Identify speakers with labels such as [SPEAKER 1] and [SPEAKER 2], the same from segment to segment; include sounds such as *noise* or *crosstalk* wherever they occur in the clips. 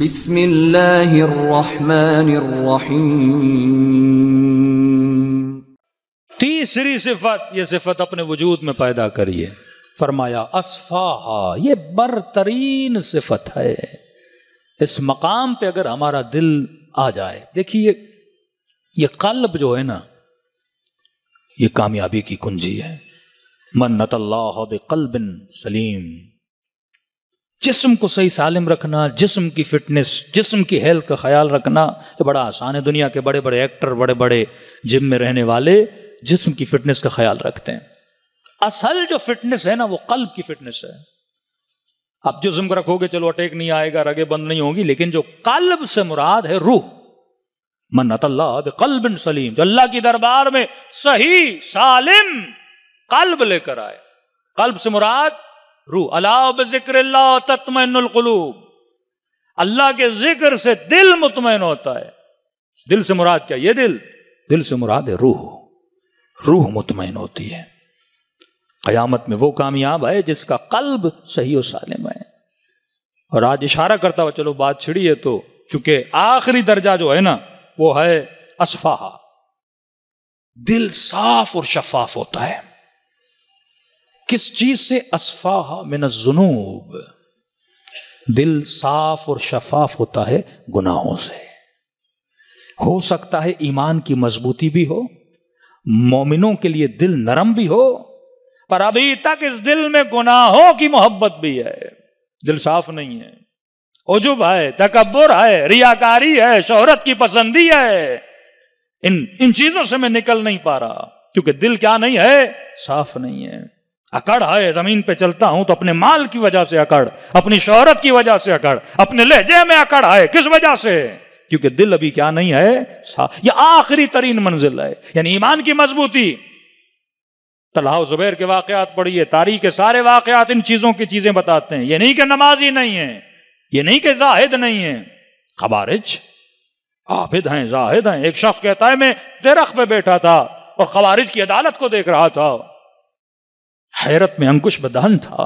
[SPEAKER 1] बिस्मिल्लाहिर्रहमानिर्रहीम तीसरी सिफत ये सिफत अपने वजूद में पैदा करिए फरमाया असफाहा ये बरतरीन सिफत है इस मकाम पर अगर हमारा दिल आ जाए देखिए ये कल्ब जो है ना ये कामयाबी की कुंजी है मन्नत अल्लाह बिन सलीम जिस्म को सही सालिम रखना जिसम की फिटनेस जिसम की हेल्थ का ख्याल रखना ये बड़ा आसान है दुनिया के बड़े बड़े एक्टर बड़े बड़े जिम में रहने वाले जिसम की फिटनेस का ख्याल रखते हैं असल जो फिटनेस है ना वो कल्ब की फिटनेस है आप जिसम को रखोगे चलो अटैक नहीं आएगा रगे बंद नहीं होगी लेकिन जो कल्ब से मुराद है रूह मन्नत अल्लाह कल्ब सलीम जो अल्लाह की दरबार में सही सालिम कल्ब लेकर आए कल्ब से मुराद रू अलाब तत्मकलूब अल्लाह के जिक्र से दिल मुतमैन होता है दिल से मुराद क्या ये दिल दिल से मुराद है रूह रूह मुतमैन होती है कयामत में वो कामयाब है जिसका कल्ब सही सालिम है और आज इशारा करता हुआ चलो बात छिड़ी है तो क्योंकि आखिरी दर्जा जो है ना वो है असफाहा दिल साफ और शफाफ होता है किस चीज से असफाहा मिन जुनूब दिल साफ और शफाफ होता है गुनाहों से हो सकता है ईमान की मजबूती भी हो मोमिनों के लिए दिल नरम भी हो पर अभी तक इस दिल में गुनाहों की मोहब्बत भी है दिल साफ नहीं है उजुब है तकबर है रियाकारी है शोहरत की पसंदी है इन इन चीजों से मैं निकल नहीं पा रहा क्योंकि दिल क्या नहीं है साफ नहीं है अकड़ है जमीन पे चलता हूं तो अपने माल की वजह से अकड़ अपनी शोहरत की वजह से अकड़ अपने लहजे में अकड़ है किस वजह से क्योंकि दिल अभी क्या नहीं है ये आखिरी तरीन मंजिल है यानी ईमान की मजबूती तलाह जुबैर के पड़ी पढ़िए तारीख के सारे वाकत इन चीजों की चीजें बताते हैं ये नहीं कि नमाजी नहीं है ये नहीं कि जाहिद नहीं है खबारिज आबिद हैं जाहिद हैं एक शख्स कहता है मैं तेरख में बैठा था और खबारिज की अदालत को देख रहा था हैरत में अंकुश बदहन था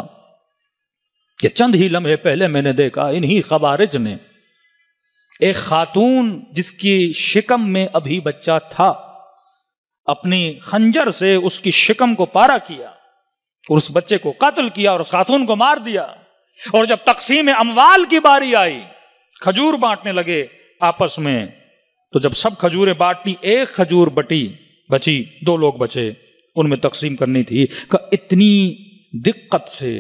[SPEAKER 1] कि चंद ही लम्हे पहले मैंने देखा इन्हीं खबारिज ने एक खातून जिसकी शिकम में अभी बच्चा था अपनी खंजर से उसकी शिकम को पारा किया और उस बच्चे को कत्ल किया और उस खातून को मार दिया और जब तकसीम अमवाल की बारी आई खजूर बांटने लगे आपस में तो जब सब खजूरें बांटनी एक खजूर बटी बची दो लोग बचे उनमें तकसीम करनी थी का इतनी दिक्कत से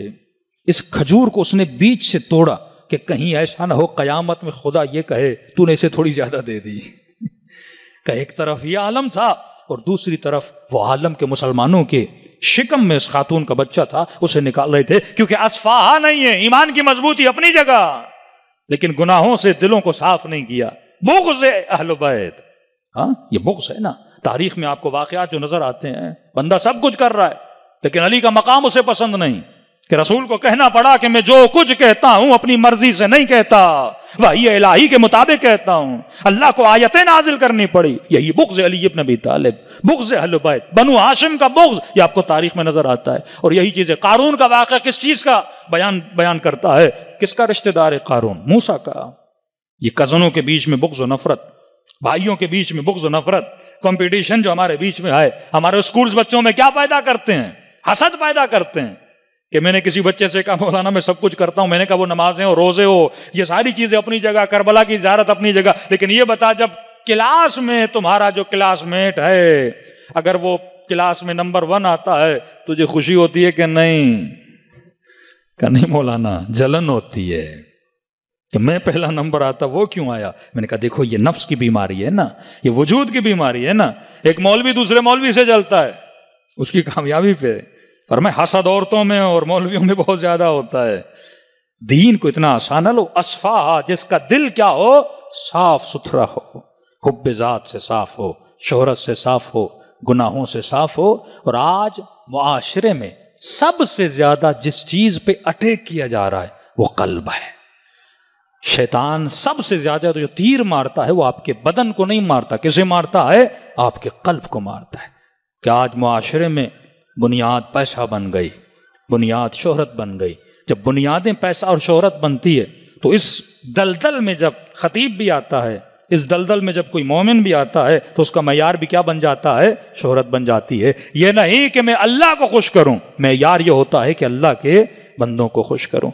[SPEAKER 1] इस खजूर को उसने बीच से तोड़ा कि कहीं ऐसा ना हो कयामत में खुदा ये कहे तूने इसे थोड़ी ज़्यादा दे दी *laughs* का एक तरफ ये आलम था और दूसरी तरफ वो आलम के मुसलमानों के शिकम में इस खातून का बच्चा था उसे निकाल रहे थे क्योंकि असफाहा नहीं है ईमान की मजबूती अपनी जगह लेकिन गुनाहों से दिलों को साफ नहीं किया बुग से अहलबैत हाँ ये बुग्स है ना तारीख में आपको वाकयात जो नजर आते हैं बंदा सब कुछ कर रहा है लेकिन अली का मकाम उसे पसंद नहीं कि रसूल को कहना पड़ा कि मैं जो कुछ कहता हूं अपनी मर्जी से नहीं कहता वही इलाही के मुताबिक कहता हूं अल्लाह को आयतें नाजिल करनी पड़ी यही बुग्ज अली इब्न नबी तालिब बुग्ज अहलबैत बनु हाशिम का बुग्ज ये आपको तारीख में नजर आता है और यही चीज है कारून का वाक़ किस चीज का बयान बयान करता है किसका रिश्तेदार है कारून मूसा का ये कजनों के बीच में बुग्ज नफरत भाइयों के बीच में बुग्ज नफरत कंपटीशन जो हमारे बीच में आए हमारे स्कूल्स बच्चों में क्या पैदा करते हैं हसद पैदा करते हैं कि मैंने किसी बच्चे से कहा ना मैं सब कुछ करता हूं मैंने कहा वो नमाजें हो रोजे हो ये सारी चीजें अपनी जगह करबला की इजारत अपनी जगह लेकिन ये बता जब क्लास में तुम्हारा जो क्लासमेट है अगर वो क्लास में नंबर वन आता है तुझे खुशी होती है कि नहीं का नहीं मौलाना जलन होती है कि तो मैं पहला नंबर आता वो क्यों आया मैंने कहा देखो ये नफ्स की बीमारी है ना ये वजूद की बीमारी है ना एक मौलवी दूसरे मौलवी से जलता है उसकी कामयाबी पे पर मैं हसद औरतों में और मौलवियों में बहुत ज्यादा होता है दीन को इतना आसान लो असफा जिसका दिल क्या हो साफ सुथरा हो हुब्बजात से साफ हो शोहरत से साफ हो गुनाहों से साफ हो और आज मुआशरे में सबसे ज्यादा जिस चीज पे अटैक किया जा रहा है वो कल्ब है शैतान सबसे ज्यादा जो तीर मारता है वो आपके बदन को नहीं मारता किसे मारता है आपके कल्प को मारता है कि आज मुआशरे में बुनियाद पैसा बन गई बुनियाद शोहरत बन गई जब बुनियादें पैसा और शोहरत बनती है तो इस दलदल में जब खतीब भी आता है इस दलदल में जब कोई मोमिन भी आता है तो उसका मैार भी क्या बन जाता है शोहरत बन जाती है यह नहीं कि मैं अल्लाह को खुश करूं मैार ये होता है कि अल्लाह के बंदों को खुश करूं